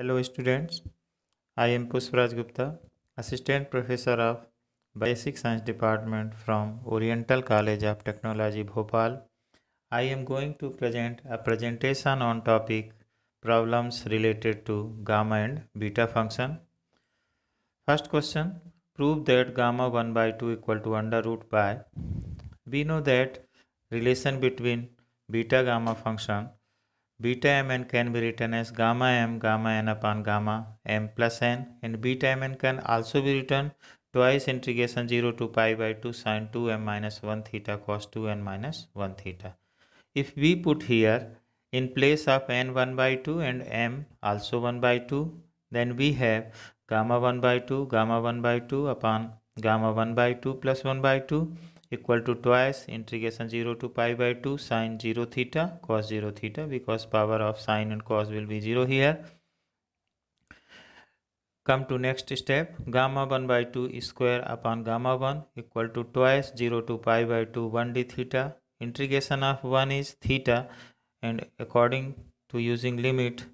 Hello students, I am Pushpraj Gupta, Assistant Professor of Basic Science Department from Oriental College of Technology Bhopal. I am going to present a presentation on topic problems related to gamma and beta function. First question, prove that gamma 1 by 2 equal to under root pi. We know that relation between beta gamma function Beta mn can be written as gamma m gamma n upon gamma m plus n and beta mn can also be written twice integration 0 to pi by 2 sine 2m minus 1 theta cos 2n minus 1 theta. If we put here in place of n 1 by 2 and m also 1 by 2 then we have gamma 1 by 2 gamma 1 by 2 upon gamma 1 by 2 plus 1 by 2 equal to twice integration 0 to pi by 2 sine 0 theta cos 0 theta because power of sine and cos will be 0 here come to next step gamma 1 by 2 square upon gamma 1 equal to twice 0 to pi by 2 1 d theta integration of 1 is theta and according to using limit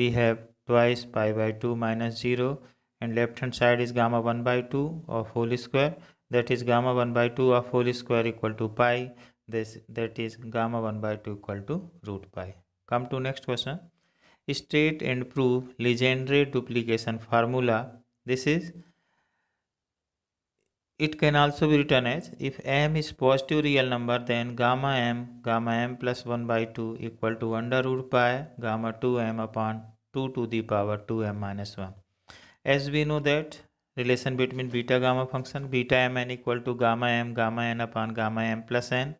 we have twice pi by 2 minus 0 and left hand side is gamma 1 by 2 of whole square that is gamma 1 by 2 of whole square equal to pi this that is gamma 1 by 2 equal to root pi come to next question state and prove legendre duplication formula this is it can also be written as if m is positive real number then gamma m gamma m plus 1 by 2 equal to under root pi gamma 2m upon 2 to the power 2m minus 1 as we know that relation between beta gamma function beta m n equal to gamma m gamma n upon gamma m plus n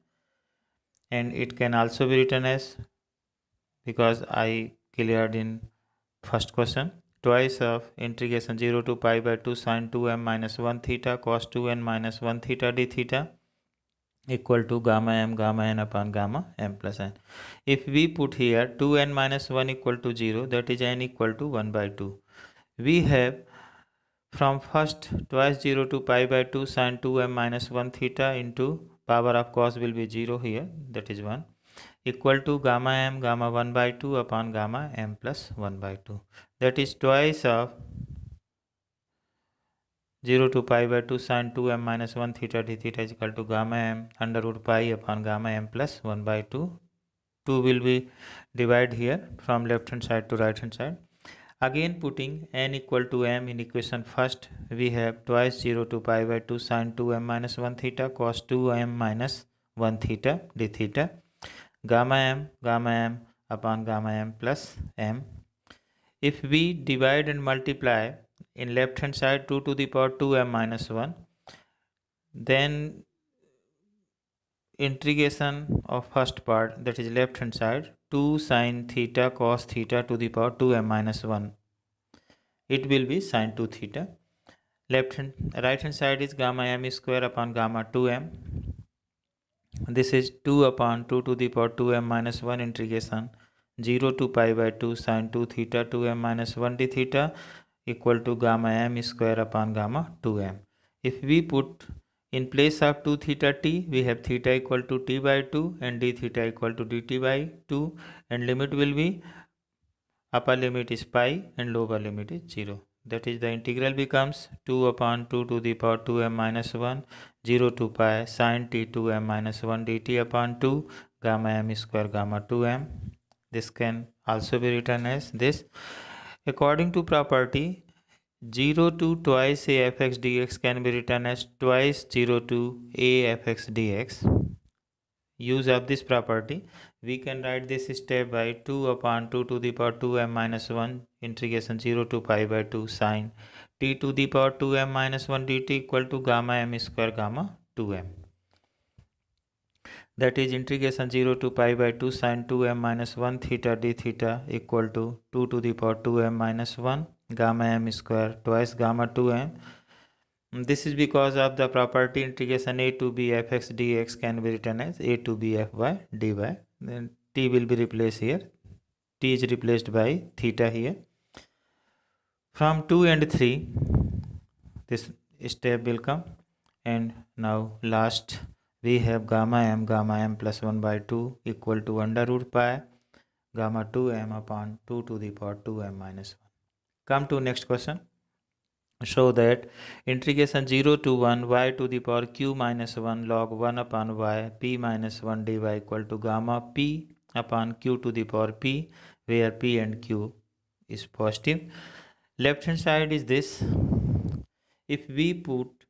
and it can also be written as because I cleared in first question twice of integration 0 to pi by 2 sine 2m minus 1 theta cos 2n minus 1 theta d theta equal to gamma m gamma n upon gamma m plus n. If we put here 2n minus 1 equal to 0 that is n equal to 1 by 2. We have from first twice zero to pi by two sine two m minus one theta into power of cos will be zero here that is one equal to gamma m gamma one by two upon gamma m plus one by two that is twice of zero to pi by two sine two m minus one theta d theta equal to gamma m under root pi upon gamma m plus one by two two will be divide here from left hand side to right hand side Again putting n equal to m in equation first, we have twice 0 to pi by 2 sine 2m minus 1 theta cos 2m minus 1 theta d theta gamma m gamma m upon gamma m plus m. If we divide and multiply in left hand side 2 to the power 2m minus 1, then integration of first part that is left hand side to sine theta cos theta to the power two m minus one it will be sine two theta left hand right hand side is gamma m square upon gamma two m this is two upon two to the power two m minus one integration zero to pi by two sine two theta two m minus one d theta equal to gamma m square upon gamma two M if we put In place of 2 theta t, we have theta equal to t by 2 and d theta equal to dt by 2 and limit will be upper limit is pi and lower limit is 0. That is the integral becomes 2 upon 2 to the power 2m minus 1 0 to pi sine t 2m minus 1 dt upon 2 gamma m square gamma 2m. This can also be written as this. According to property 0 to twice a f x dx can be written as twice 0 to a f x dx. Use of this property, we can write this step by 2 upon 2 to the power 2m minus 1 integration 0 to pi by 2 sine t to the power 2m minus 1 dt equal to gamma m square gamma 2m. That is integration 0 to pi by 2 sine 2m minus 1 theta d theta equal to 2 to the power 2m minus 1 gamma m square twice gamma 2m this is because of the property integration a to b fx dx can be written as a to b f by then t will be replaced here t is replaced by theta here from 2 and 3 this step will come and now last we have gamma m gamma m plus 1 by 2 equal to under root pi gamma 2 m upon 2 to the power 2 m minus 1 come to next question show that integration 0 to 1 y to the power q minus 1 log 1 upon y p minus 1 dy equal to gamma p upon q to the power p where p and q is positive left hand side is this if we put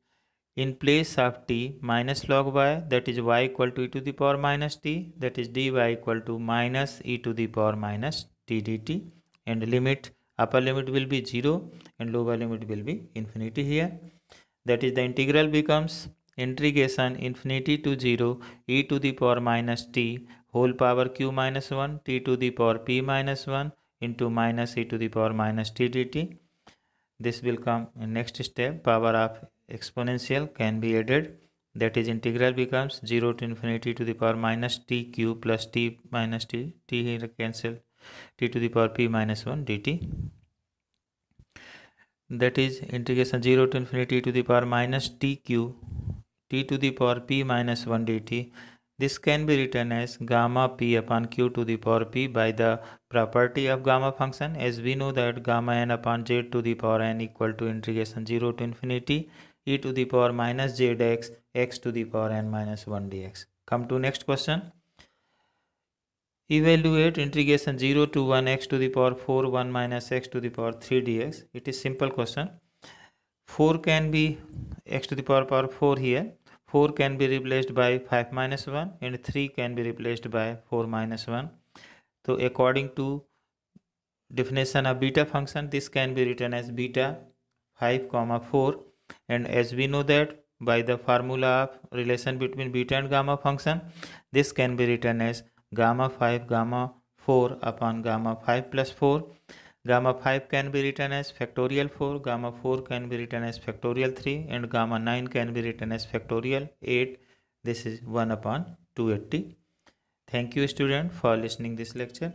in place of t minus log y that is y equal to e to the power minus t that is dy equal to minus e to the power minus t dt and limit upper limit will be 0 and lower limit will be infinity here that is the integral becomes integration infinity to 0 e to the power minus t whole power q minus 1 t to the power p minus 1 into minus e to the power minus t dt this will come in next step power of exponential can be added that is integral becomes 0 to infinity to the power minus t q plus t minus t t here cancel t to the power p minus 1 dt that is integration 0 to infinity to the power minus t q t t to the power p minus 1 dt this can be written as gamma p upon q to the power p by the property of gamma function as we know that gamma n upon z to the power n equal to integration 0 to infinity e to the power minus z x x to the power n minus 1 dx. Come to next question. Evaluate integration 0 to 1 x to the power 4 1 minus x to the power 3 dx. It is simple question. 4 can be x to the power power 4 here. 4 can be replaced by 5 minus 1 and 3 can be replaced by 4 minus 1. So according to definition of beta function this can be written as beta 5 comma 4 and as we know that by the formula of relation between beta and gamma function this can be written as gamma 5 gamma 4 upon gamma 5 plus 4 gamma 5 can be written as factorial 4 gamma 4 can be written as factorial 3 and gamma 9 can be written as factorial 8 this is 1 upon 280 thank you student for listening this lecture